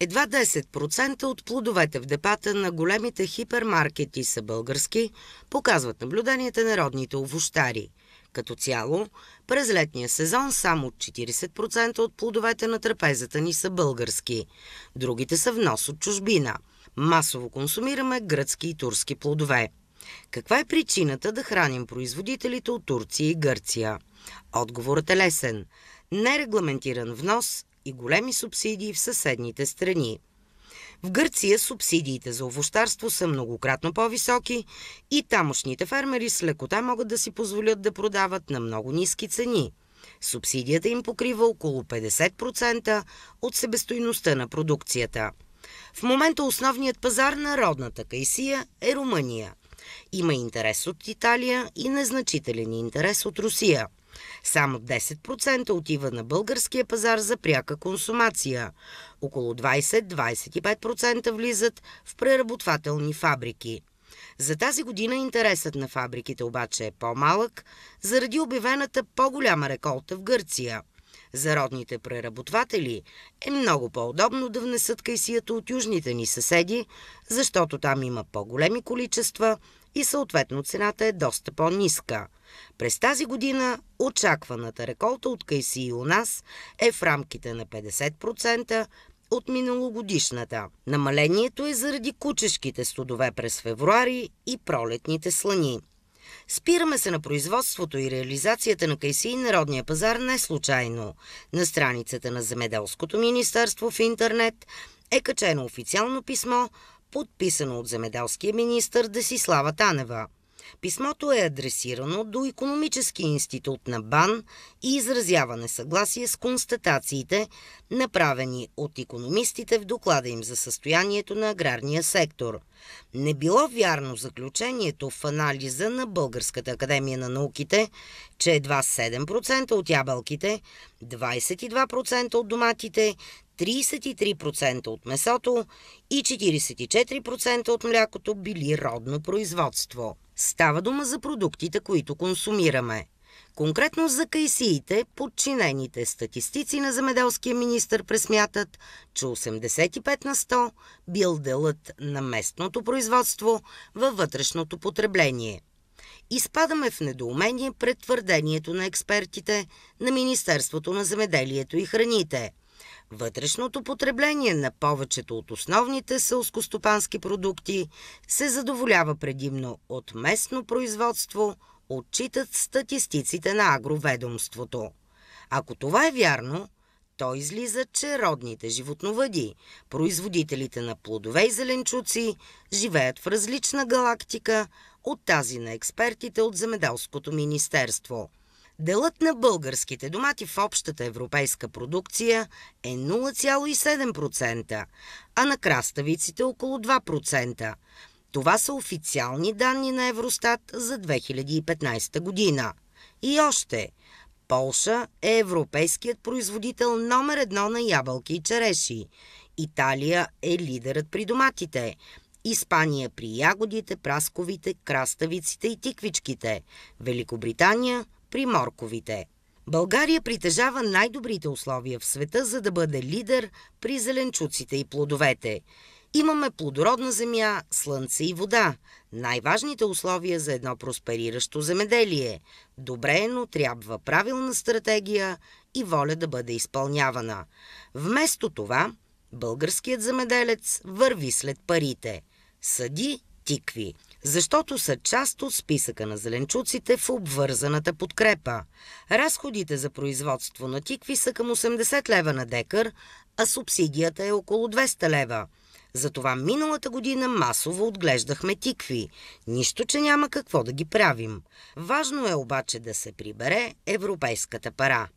Едва 10% от плодовете в депата на големите хипермаркети са български, показват наблюденията на родните овощари. Като цяло, през летния сезон само 40% от плодовете на трапезата ни са български. Другите са внос от чужбина. Масово консумираме гръцки и турски плодове. Каква е причината да храним производителите от Турция и Гърция? Отговорът е лесен. Нерегламентиран внос и големи субсидии в съседните страни. В Гърция субсидиите за овощарство са многократно по-високи и тамошните фермери с лекота могат да си позволят да продават на много ниски цени. Субсидията им покрива около 50% от себестойността на продукцията. В момента основният пазар на родната кайсия е Румъния. Има интерес от Италия и незначителен интерес от Русия – само 10% отива на българския пазар за пряка консумация. Около 20-25% влизат в преработвателни фабрики. За тази година интересът на фабриките обаче е по-малък, заради обявената по-голяма реколта в Гърция. За родните преработватели е много по-удобно да внесат кайсията от южните ни съседи, защото там има по-големи количества – и съответно цената е доста по-ниска. През тази година очакваната реколта от Кайси и у нас е в рамките на 50%, от миналогодишната. Намалението е заради кучешките студове през февруари и пролетните слани. Спираме се на производството и реализацията на кайси народния пазар не случайно. На страницата на Земеделското министерство в интернет е качено официално писмо подписано от земеделския министр Десислава Танева. Писмото е адресирано до Економически институт на БАН и изразява несъгласие с констатациите, направени от економистите в доклада им за състоянието на аграрния сектор. Не било вярно заключението в анализа на Българската академия на науките, че едва 7% от ябълките, 22% от доматите, 33% от месото и 44% от млякото били родно производство. Става дума за продуктите, които консумираме. Конкретно за кайсиите, подчинените статистици на замеделския министр пресмятат, че 85 на 100 бил делът на местното производство във вътрешното потребление. Изпадаме в недоумение пред твърдението на експертите на Министерството на земеделието и храните – Вътрешното потребление на повечето от основните селскостопански продукти се задоволява предимно от местно производство, отчитат статистиците на агроведомството. Ако това е вярно, то излиза, че родните животновъди, производителите на плодове и зеленчуци, живеят в различна галактика от тази на експертите от Земеделското министерство – Делът на българските домати в общата европейска продукция е 0,7%, а на краставиците около 2%. Това са официални данни на Евростат за 2015 година. И още, Полша е европейският производител номер едно на ябълки и череши. Италия е лидерът при доматите. Испания при ягодите, прасковите, краставиците и тиквичките. Великобритания – при морковите. България притежава най-добрите условия в света, за да бъде лидер при зеленчуците и плодовете. Имаме плодородна земя, слънце и вода. Най-важните условия за едно проспериращо земеделие. Добре, но трябва правилна стратегия и воля да бъде изпълнявана. Вместо това, българският земеделец върви след парите. Съди тикви, защото са част от списъка на зеленчуците в обвързаната подкрепа. Разходите за производство на тикви са към 80 лева на декар, а субсидията е около 200 лева. Затова миналата година масово отглеждахме тикви. Нищо, че няма какво да ги правим. Важно е обаче да се прибере европейската пара.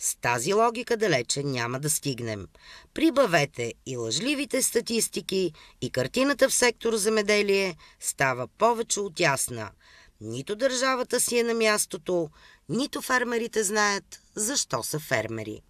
С тази логика далече няма да стигнем. Прибавете и лъжливите статистики, и картината в сектор земеделие става повече от ясна. Нито държавата си е на мястото, нито фермерите знаят защо са фермери.